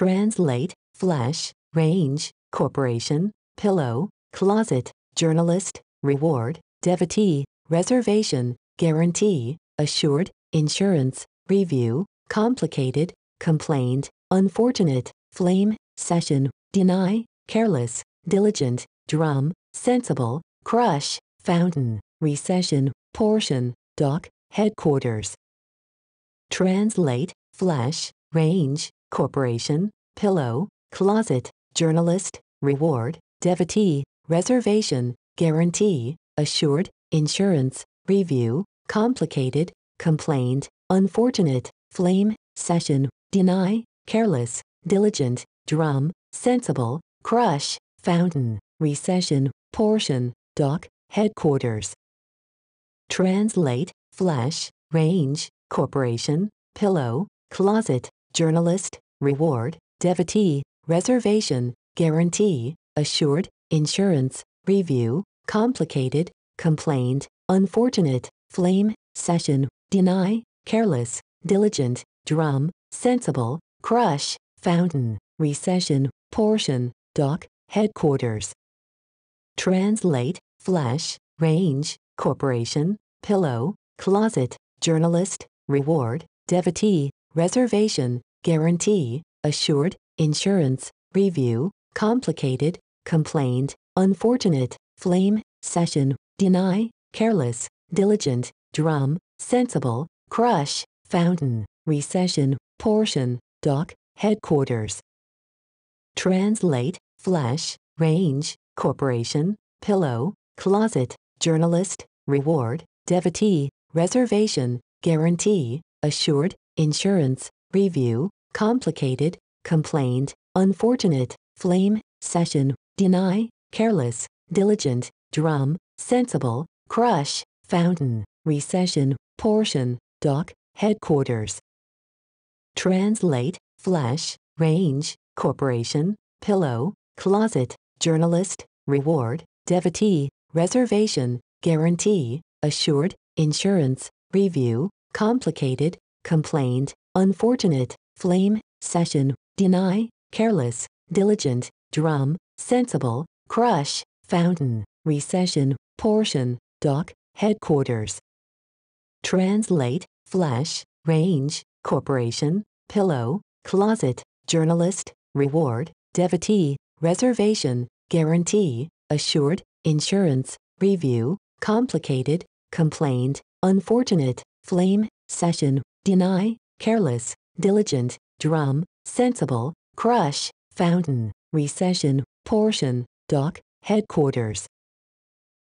translate, flash, range, corporation, pillow, closet, journalist, reward, devotee, reservation, guarantee, assured, insurance, review, complicated, complained, unfortunate, flame, session, deny, careless, diligent, drum, sensible, crush, fountain, recession, portion, dock, headquarters. Translate, flash, range, corporation, pillow, closet, journalist, reward, devotee, reservation, guarantee, assured, insurance, review, complicated, complained, unfortunate, flame, session, deny, careless, diligent, drum, sensible, crush, fountain, recession, portion, dock, headquarters. Translate, flash, range, corporation, pillow, closet, journalist, reward, devotee, reservation, guarantee, assured, insurance, review, complicated, complained, unfortunate, flame, session, deny, careless, diligent, drum, sensible, crush, fountain, recession, portion, dock, headquarters. Translate, flesh, range, corporation, pillow, closet, journalist, reward, devotee, reservation, guarantee, assured, insurance, review, complicated, complained unfortunate, flame, session, deny, careless, diligent, drum, sensible, crush, fountain, recession, portion, dock, headquarters. Translate, flesh range, corporation, pillow, closet, journalist, reward, devotee, reservation, guarantee, assured, insurance, review, complicated, complained, unfortunate, flame, session, deny, careless, diligent, drum, sensible, crush, fountain, recession, portion, dock, headquarters. Translate, flesh, range, corporation, pillow, closet, journalist, reward, devotee, reservation, guarantee, assured, insurance, review, complicated, complained, unfortunate, flame, session, deny, careless, diligent, drum, sensible, crush, fountain, recession, portion, dock, headquarters. Translate, flash, range, corporation, pillow, closet, journalist, reward, devotee, reservation, guarantee, assured, insurance, review, complicated, complained, unfortunate, flame, session, deny, careless, diligent, drum, sensible, crush, fountain, recession, portion, dock, headquarters.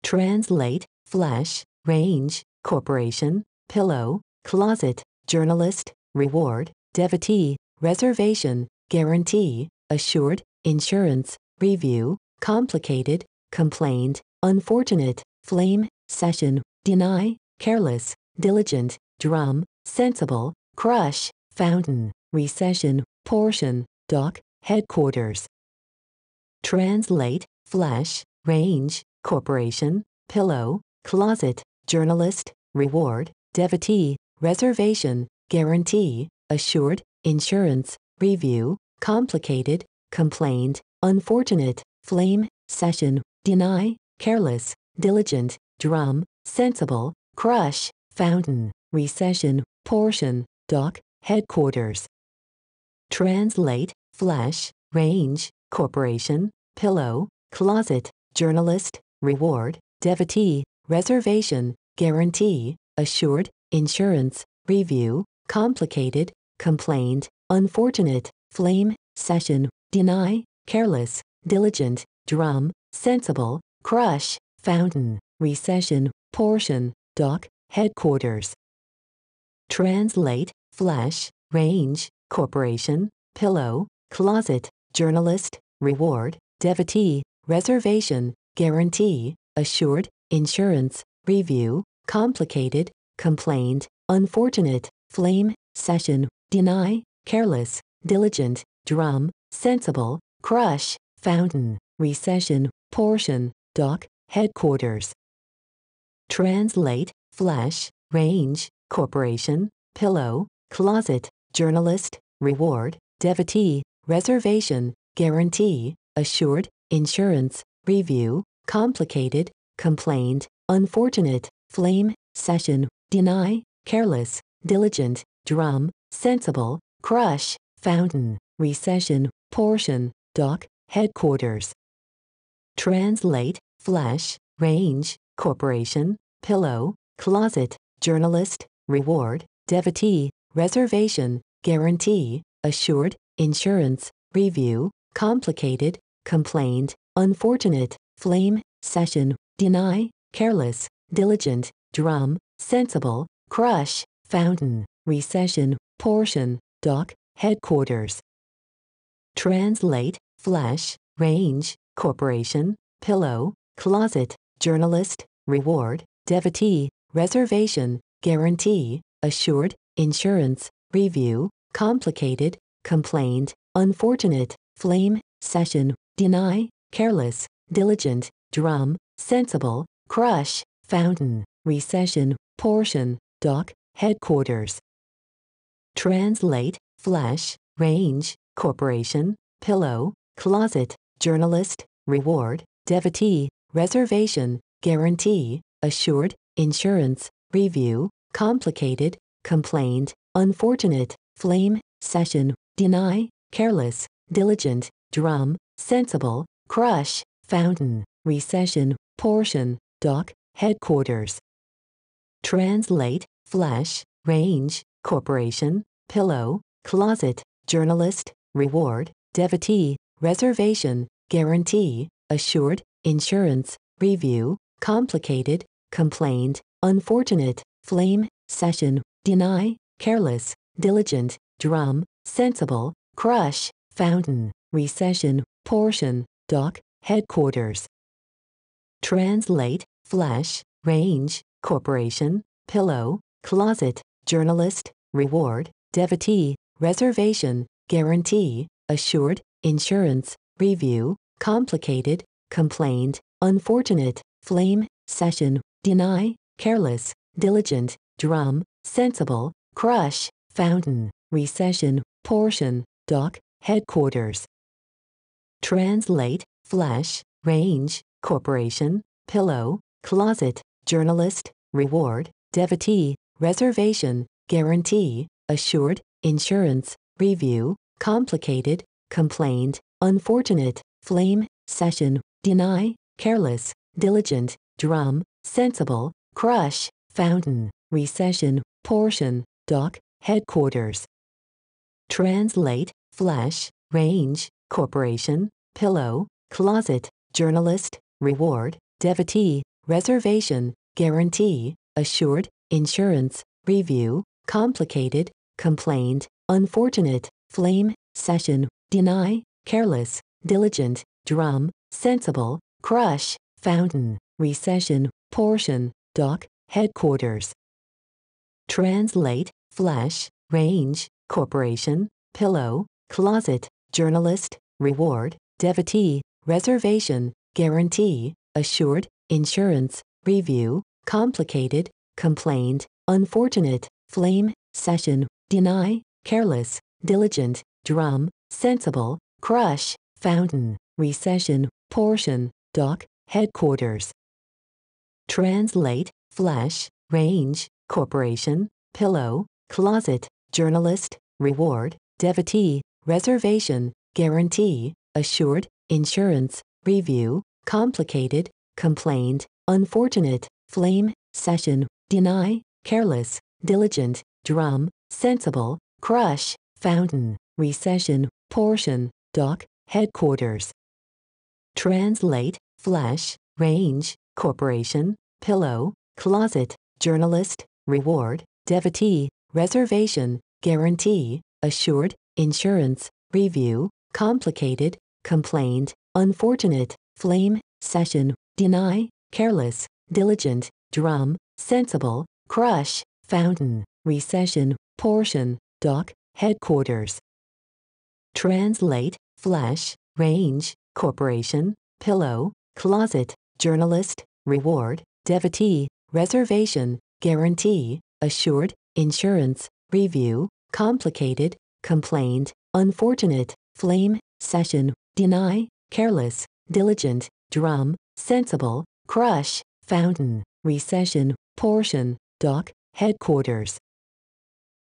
Translate, flesh, range, corporation, pillow, closet, journalist, reward, devotee, reservation, guarantee, assured, insurance, review, complicated, complained, unfortunate, flame, session, deny, careless, diligent, drum, sensible, crush, fountain, recession, portion, dock, headquarters. Translate, flash, range, corporation, pillow, closet, journalist, reward, devotee, reservation, guarantee, assured, insurance, review, complicated, complained, unfortunate, flame, session, deny, careless, diligent, drum, sensible, crush, fountain, recession, portion, Doc, Headquarters. Translate, Flash, Range, Corporation, Pillow, Closet, Journalist, Reward, Devotee, Reservation, Guarantee, Assured, Insurance, Review, Complicated, Complained, Unfortunate, Flame, Session, Deny, Careless, Diligent, Drum, Sensible, Crush, Fountain, Recession, Portion, Dock, Headquarters. Translate, Flesh, range, corporation, pillow, closet, journalist, reward, devotee, reservation, guarantee, assured, insurance, review, complicated, complained, unfortunate, flame, session, deny, careless, diligent, drum, sensible, crush, fountain, recession, portion, dock, headquarters. Translate, flesh, range, corporation, pillow, closet, journalist, reward, devotee, reservation, guarantee, assured, insurance, review, complicated, complained, unfortunate, flame, session, deny, careless, diligent, drum, sensible, crush, fountain, recession, portion, dock, headquarters. Translate, flesh range, corporation, pillow, closet, journalist, reward, devotee, reservation, guarantee, assured, insurance, review, complicated, complaint, unfortunate, flame, session, deny, careless, diligent, drum, sensible, crush, fountain, recession, portion, dock, headquarters. Translate, flash, range, corporation, pillow, closet, journalist, reward, devotee, reservation, guarantee, assured, insurance, review, complicated, complained unfortunate, flame, session, deny, careless, diligent, drum, sensible, crush, fountain, recession, portion, dock, headquarters. Translate, flash, range, corporation, pillow, closet, journalist, reward, devotee, reservation, guarantee, assured, insurance, review, complicated, complaint, unfortunate, flame, session, deny, careless, diligent, drum, sensible, crush, fountain, recession, portion, dock, headquarters. Translate, flash, range, corporation, pillow, closet, journalist, reward, devotee, reservation, guarantee, assured, insurance, review, complicated, complained, unfortunate, flame, session, deny, careless, diligent, drum, sensible, crush, fountain, recession, portion, dock, headquarters. Translate, flash, range, corporation, pillow, closet, journalist, reward, devotee, reservation, guarantee, assured, insurance, review, complicated, complained, unfortunate, flame, session, deny, careless, diligent, drum, sensible, crush, fountain, recession, portion, dock, headquarters. Translate, flash, range, corporation, pillow, closet, journalist, reward, devotee, reservation, guarantee, assured, insurance, review, complicated, complained, unfortunate, flame, session, deny, careless, diligent, drum, sensible, crush, fountain, recession, portion, dock, headquarters. Translate, flash, range, corporation, pillow, closet, journalist, reward, devotee, reservation, guarantee, assured, insurance, review, complicated, complained, unfortunate, flame, session, deny, careless, diligent, drum, sensible, crush, fountain, recession, portion, dock, headquarters translate, flesh, range, corporation, pillow, closet, journalist, reward, devotee, reservation, guarantee, assured, insurance, review, complicated, complained, unfortunate, flame, session, deny, careless, diligent, drum, sensible, crush, fountain, recession, portion, dock, headquarters. Translate, flesh, range, corporation, pillow, closet, journalist, reward, devotee, reservation, guarantee, assured, insurance, review, complicated, complained, unfortunate, flame, session, deny, careless, diligent, drum, sensible, crush, fountain, recession, portion, dock, headquarters. Translate, flash, range, corporation, pillow, closet, journalist, reward, devotee, reservation, guarantee, assured, insurance, review, complicated, complained, unfortunate, flame, session, deny, careless, diligent, drum, sensible, crush, fountain, recession, portion, dock, headquarters. Translate, flash, range, corporation, pillow, closet, journalist, reward, devotee, reservation, guarantee, assured, insurance, review, complicated, complained, unfortunate, flame, session, deny, careless, diligent, drum, sensible, crush, fountain, recession, portion, dock, headquarters.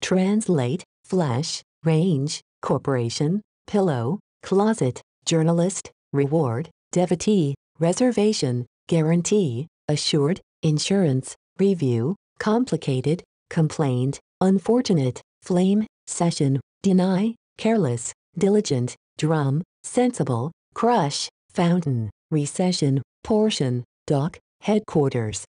Translate, flesh range, corporation, pillow, closet, journalist, reward, devotee, reservation, guarantee, assured, insurance, review, complicated, complained, unfortunate, flame, session, deny, careless, diligent, drum, sensible, crush, fountain, recession, portion, dock, headquarters,